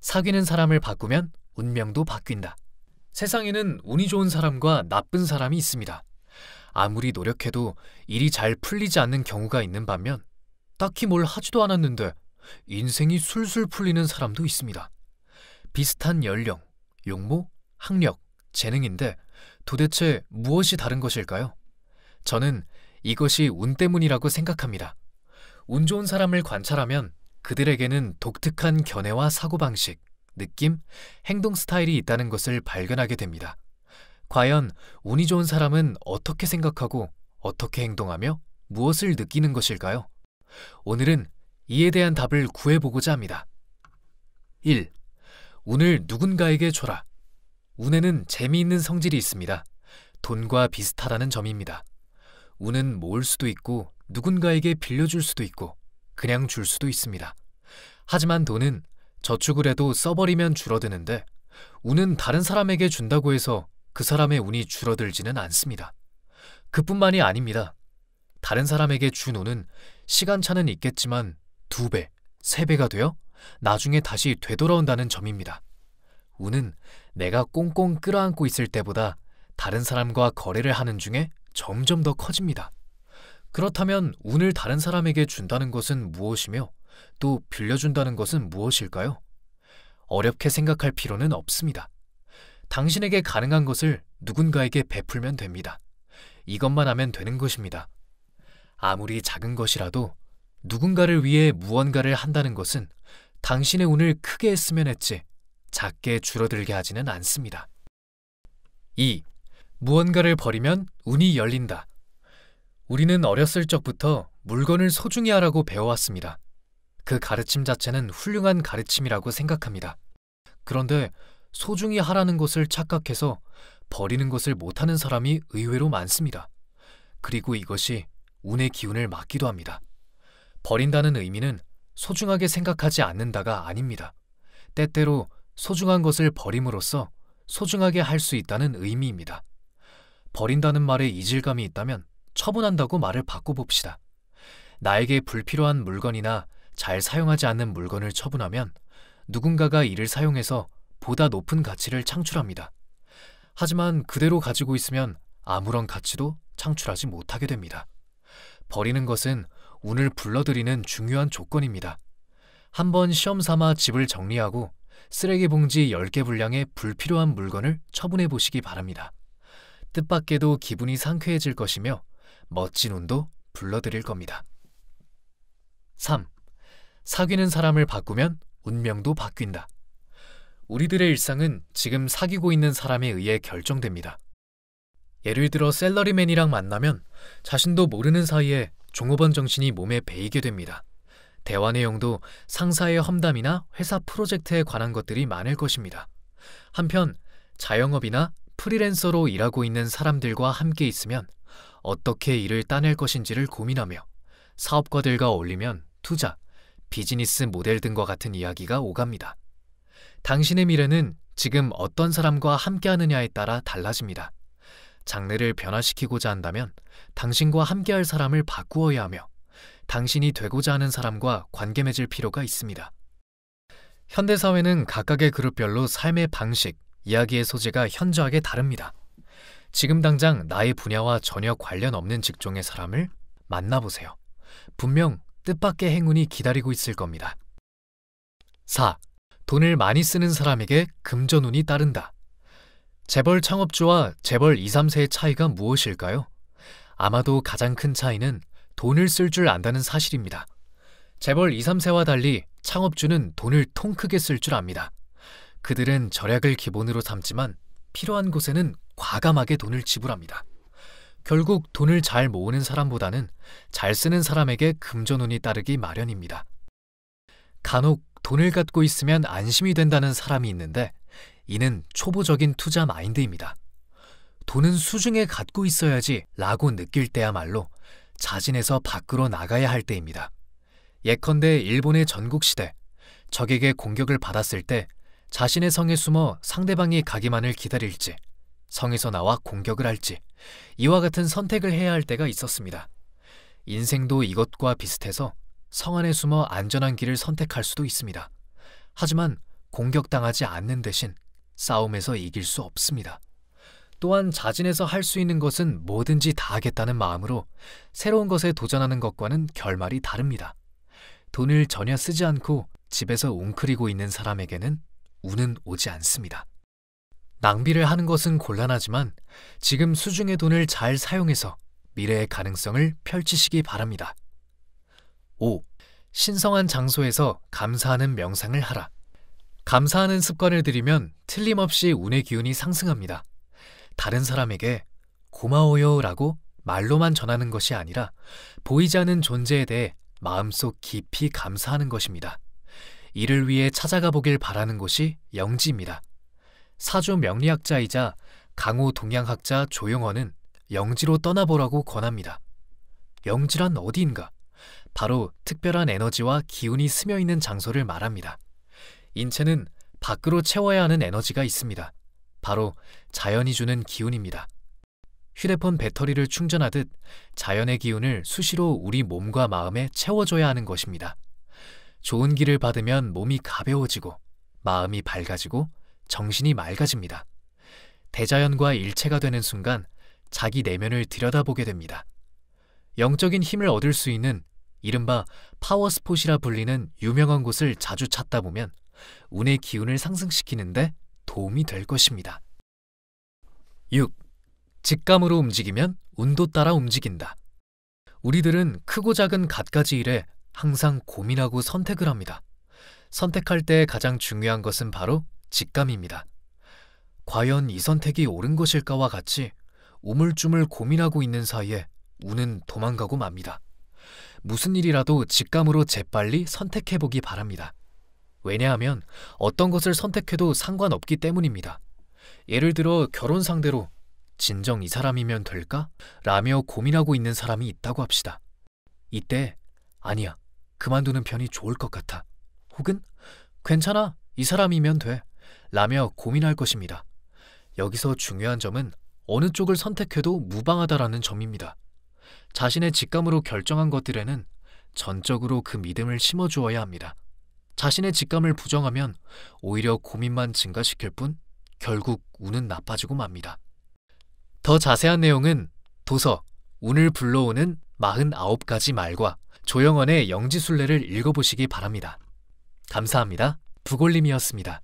사귀는 사람을 바꾸면 운명도 바뀐다. 세상에는 운이 좋은 사람과 나쁜 사람이 있습니다. 아무리 노력해도 일이 잘 풀리지 않는 경우가 있는 반면 딱히 뭘 하지도 않았는데 인생이 술술 풀리는 사람도 있습니다. 비슷한 연령, 용모, 학력, 재능인데 도대체 무엇이 다른 것일까요? 저는 이것이 운 때문이라고 생각합니다. 운 좋은 사람을 관찰하면 그들에게는 독특한 견해와 사고방식, 느낌, 행동 스타일이 있다는 것을 발견하게 됩니다. 과연 운이 좋은 사람은 어떻게 생각하고 어떻게 행동하며 무엇을 느끼는 것일까요? 오늘은 이에 대한 답을 구해보고자 합니다. 1. 운을 누군가에게 줘라. 운에는 재미있는 성질이 있습니다. 돈과 비슷하다는 점입니다. 운은 모을 수도 있고 누군가에게 빌려줄 수도 있고 그냥 줄 수도 있습니다. 하지만 돈은 저축을 해도 써버리면 줄어드는데 운은 다른 사람에게 준다고 해서 그 사람의 운이 줄어들지는 않습니다. 그뿐만이 아닙니다. 다른 사람에게 준 운은 시간차는 있겠지만 두 배, 세 배가 되어 나중에 다시 되돌아온다는 점입니다. 운은 내가 꽁꽁 끌어안고 있을 때보다 다른 사람과 거래를 하는 중에 점점 더 커집니다. 그렇다면 운을 다른 사람에게 준다는 것은 무엇이며 또 빌려준다는 것은 무엇일까요? 어렵게 생각할 필요는 없습니다. 당신에게 가능한 것을 누군가에게 베풀면 됩니다. 이것만 하면 되는 것입니다. 아무리 작은 것이라도 누군가를 위해 무언가를 한다는 것은 당신의 운을 크게 했으면 했지 작게 줄어들게 하지는 않습니다. 2. 무언가를 버리면 운이 열린다. 우리는 어렸을 적부터 물건을 소중히 하라고 배워왔습니다. 그 가르침 자체는 훌륭한 가르침이라고 생각합니다. 그런데 소중히 하라는 것을 착각해서 버리는 것을 못하는 사람이 의외로 많습니다. 그리고 이것이 운의 기운을 막기도 합니다. 버린다는 의미는 소중하게 생각하지 않는다가 아닙니다. 때때로 소중한 것을 버림으로써 소중하게 할 수 있다는 의미입니다. 버린다는 말에 이질감이 있다면 처분한다고 말을 바꿔봅시다. 나에게 불필요한 물건이나 잘 사용하지 않는 물건을 처분하면 누군가가 이를 사용해서 보다 높은 가치를 창출합니다. 하지만 그대로 가지고 있으면 아무런 가치도 창출하지 못하게 됩니다. 버리는 것은 운을 불러들이는 중요한 조건입니다. 한번 시험 삼아 집을 정리하고 쓰레기 봉지 10개 분량의 불필요한 물건을 처분해 보시기 바랍니다. 뜻밖에도 기분이 상쾌해질 것이며 멋진 운도 불러드릴 겁니다. 3. 사귀는 사람을 바꾸면 운명도 바뀐다. 우리들의 일상은 지금 사귀고 있는 사람에 의해 결정됩니다. 예를 들어 셀러리맨이랑 만나면 자신도 모르는 사이에 종업원 정신이 몸에 배이게 됩니다. 대화 내용도 상사의 험담이나 회사 프로젝트에 관한 것들이 많을 것입니다. 한편 자영업이나 프리랜서로 일하고 있는 사람들과 함께 있으면 어떻게 이를 따낼 것인지를 고민하며 사업가들과 어울리면 투자, 비즈니스 모델 등과 같은 이야기가 오갑니다. 당신의 미래는 지금 어떤 사람과 함께하느냐에 따라 달라집니다. 장르를 변화시키고자 한다면 당신과 함께할 사람을 바꾸어야 하며 당신이 되고자 하는 사람과 관계 맺을 필요가 있습니다. 현대사회는 각각의 그룹별로 삶의 방식, 이야기의 소재가 현저하게 다릅니다. 지금 당장 나의 분야와 전혀 관련 없는 직종의 사람을 만나보세요. 분명 뜻밖의 행운이 기다리고 있을 겁니다. 4. 돈을 많이 쓰는 사람에게 금전운이 따른다. 재벌 창업주와 재벌 2, 3세의 차이가 무엇일까요? 아마도 가장 큰 차이는 돈을 쓸 줄 안다는 사실입니다. 재벌 2, 3세와 달리 창업주는 돈을 통 크게 쓸 줄 압니다. 그들은 절약을 기본으로 삼지만 필요한 곳에는 과감하게 돈을 지불합니다. 결국 돈을 잘 모으는 사람보다는 잘 쓰는 사람에게 금전운이 따르기 마련입니다. 간혹 돈을 갖고 있으면 안심이 된다는 사람이 있는데 이는 초보적인 투자 마인드입니다. 돈은 수중에 갖고 있어야지 라고 느낄 때야말로 자진해서 밖으로 나가야 할 때입니다. 예컨대 일본의 전국시대, 적에게 공격을 받았을 때 자신의 성에 숨어 상대방이 가기만을 기다릴지 성에서 나와 공격을 할지 이와 같은 선택을 해야 할 때가 있었습니다. 인생도 이것과 비슷해서 성 안에 숨어 안전한 길을 선택할 수도 있습니다. 하지만 공격당하지 않는 대신 싸움에서 이길 수 없습니다. 또한 자진해서 할 수 있는 것은 뭐든지 다 하겠다는 마음으로 새로운 것에 도전하는 것과는 결말이 다릅니다. 돈을 전혀 쓰지 않고 집에서 웅크리고 있는 사람에게는 운은 오지 않습니다. 낭비를 하는 것은 곤란하지만 지금 수중의 돈을 잘 사용해서 미래의 가능성을 펼치시기 바랍니다. 5. 신성한 장소에서 감사하는 명상을 하라. 감사하는 습관을 들이면 틀림없이 운의 기운이 상승합니다. 다른 사람에게 고마워요 라고 말로만 전하는 것이 아니라 보이지 않은 존재에 대해 마음속 깊이 감사하는 것입니다. 이를 위해 찾아가 보길 바라는 곳이 영지입니다. 사주 명리학자이자 강호 동양학자 조용헌은 영지로 떠나보라고 권합니다. 영지란 어디인가? 바로 특별한 에너지와 기운이 스며있는 장소를 말합니다. 인체는 밖으로 채워야 하는 에너지가 있습니다. 바로 자연이 주는 기운입니다. 휴대폰 배터리를 충전하듯 자연의 기운을 수시로 우리 몸과 마음에 채워줘야 하는 것입니다. 좋은 기를 받으면 몸이 가벼워지고 마음이 밝아지고 정신이 맑아집니다. 대자연과 일체가 되는 순간 자기 내면을 들여다보게 됩니다. 영적인 힘을 얻을 수 있는 이른바 파워스폿이라 불리는 유명한 곳을 자주 찾다 보면 운의 기운을 상승시키는데 도움이 될 것입니다. 6. 직감으로 움직이면 운도 따라 움직인다. 우리들은 크고 작은 갖가지 일에 항상 고민하고 선택을 합니다. 선택할 때 가장 중요한 것은 바로 직감입니다. 과연 이 선택이 옳은 것일까와 같이 우물쭈물 고민하고 있는 사이에 우는 도망가고 맙니다. 무슨 일이라도 직감으로 재빨리 선택해보기 바랍니다. 왜냐하면 어떤 것을 선택해도 상관없기 때문입니다. 예를 들어 결혼 상대로 진정 이 사람이면 될까? 라며 고민하고 있는 사람이 있다고 합시다. 이때 아니야. 그만두는 편이 좋을 것 같아. 혹은 괜찮아. 이 사람이면 돼. 라며 고민할 것입니다. 여기서 중요한 점은 어느 쪽을 선택해도 무방하다라는 점입니다. 자신의 직감으로 결정한 것들에는 전적으로 그 믿음을 심어주어야 합니다. 자신의 직감을 부정하면 오히려 고민만 증가시킬 뿐 결국 운은 나빠지고 맙니다. 더 자세한 내용은 도서 운을 불러오는 49가지 말과 조영원의 영지순례를 읽어보시기 바랍니다. 감사합니다. 부골림이었습니다.